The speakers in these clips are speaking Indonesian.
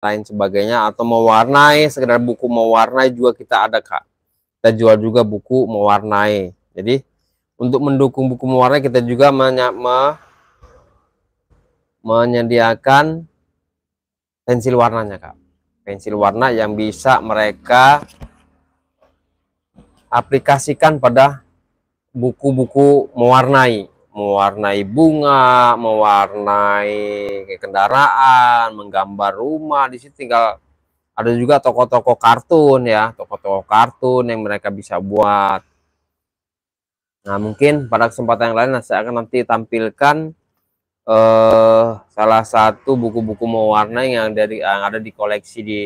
lain sebagainya atau mewarnai sekedar buku mewarnai juga kita ada kak kita jual juga buku mewarnai jadi untuk mendukung buku mewarnai kita juga menyediakan pensil warnanya kak pensil warna yang bisa mereka aplikasikan pada buku-buku mewarnai mewarnai bunga, mewarnai kendaraan, menggambar rumah. Di situ tinggal ada juga toko-toko kartun ya, toko-toko kartun yang mereka bisa buat. Nah, mungkin pada kesempatan yang lain saya akan nanti tampilkan eh salah satu buku-buku mewarnai yang dari yang ada di koleksi di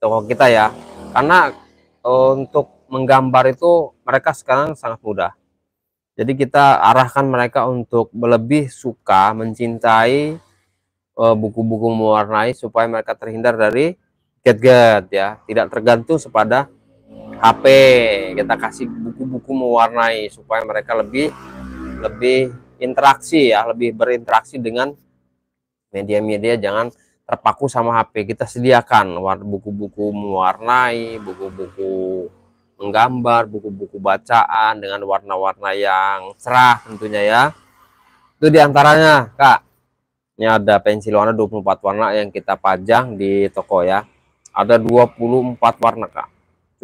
toko kita ya. Karena eh, untuk menggambar itu mereka sekarang sangat mudah jadi kita arahkan mereka untuk lebih suka mencintai eh, buku-buku uh, mewarnai supaya mereka terhindar dari gadget ya, tidak tergantung kepada HP. Kita kasih buku-buku mewarnai supaya mereka lebih lebih interaksi ya, lebih berinteraksi dengan media-media jangan terpaku sama HP. Kita sediakan buku-buku mewarnai, buku-buku menggambar, buku-buku bacaan dengan warna-warna yang cerah tentunya ya. Itu diantaranya, Kak. Ini ada pensil warna 24 warna yang kita pajang di toko ya. Ada 24 warna, Kak.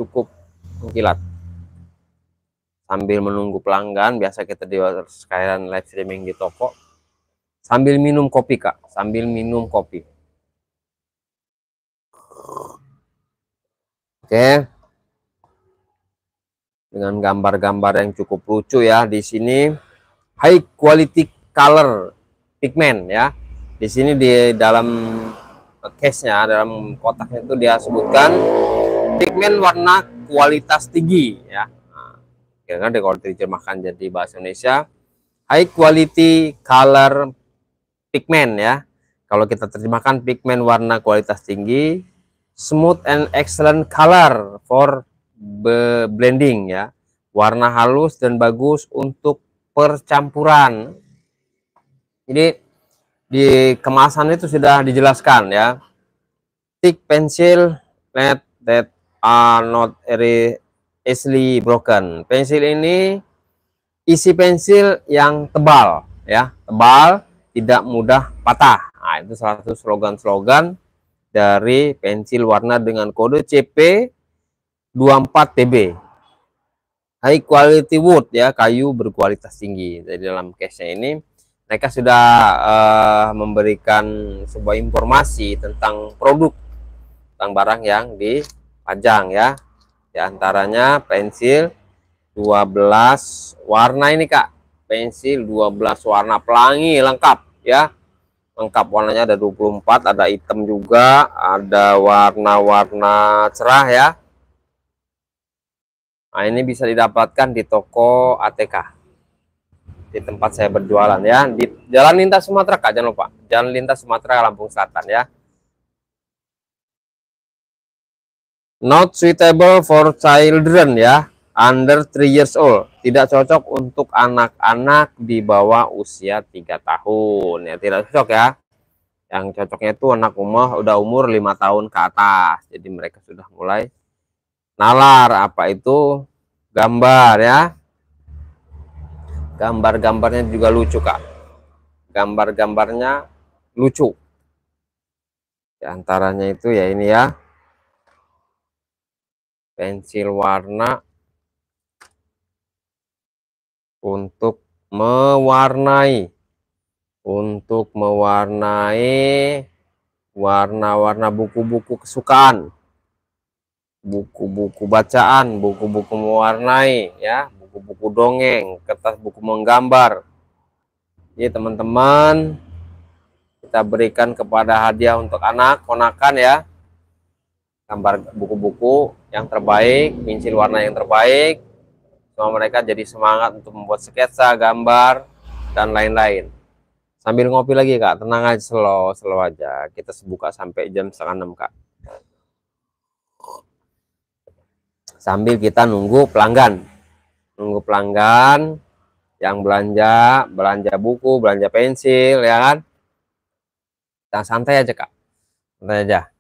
Cukup mengkilat. Sambil menunggu pelanggan, biasa kita di sekalian live streaming di toko. Sambil minum kopi, Kak. Sambil minum kopi. Oke. Okay dengan gambar-gambar yang cukup lucu ya di sini high quality color pigment ya di sini di dalam case-nya dalam kotaknya itu dia sebutkan pigment warna kualitas tinggi ya karena di kalau diterjemahkan jadi bahasa Indonesia high quality color pigment ya kalau kita terjemahkan pigment warna kualitas tinggi smooth and excellent color for blending ya. Warna halus dan bagus untuk percampuran. Jadi di kemasan itu sudah dijelaskan ya. Thick pensil net that are not easily broken. Pensil ini isi pensil yang tebal ya, tebal tidak mudah patah. Nah, itu salah satu slogan-slogan dari pensil warna dengan kode CP 24 TB high quality wood ya kayu berkualitas tinggi jadi dalam case nya ini mereka sudah uh, memberikan sebuah informasi tentang produk tentang barang yang dipajang ya di antaranya pensil 12 warna ini Kak pensil 12 warna pelangi lengkap ya lengkap warnanya ada 24 ada hitam juga ada warna-warna cerah ya Nah, ini bisa didapatkan di toko ATK. Di tempat saya berjualan ya, di Jalan Lintas Sumatera Kak, jangan lupa. Jalan Lintas Sumatera Lampung Selatan ya. Not suitable for children ya, under 3 years old. Tidak cocok untuk anak-anak di bawah usia 3 tahun ya, tidak cocok ya. Yang cocoknya itu anak umur udah umur 5 tahun ke atas. Jadi mereka sudah mulai nalar apa itu gambar ya gambar-gambarnya juga lucu kak gambar-gambarnya lucu di antaranya itu ya ini ya pensil warna untuk mewarnai untuk mewarnai warna-warna buku-buku kesukaan buku-buku bacaan, buku-buku mewarnai, ya, buku-buku dongeng, kertas buku menggambar. Ini teman-teman kita berikan kepada hadiah untuk anak konakan ya gambar buku-buku yang terbaik, pensil warna yang terbaik. Semua mereka jadi semangat untuk membuat sketsa, gambar dan lain-lain. Sambil ngopi lagi kak, tenang aja slow, slow aja. Kita buka sampai jam setengah enam kak. sambil kita nunggu pelanggan nunggu pelanggan yang belanja belanja buku belanja pensil ya kan kita santai aja kak santai aja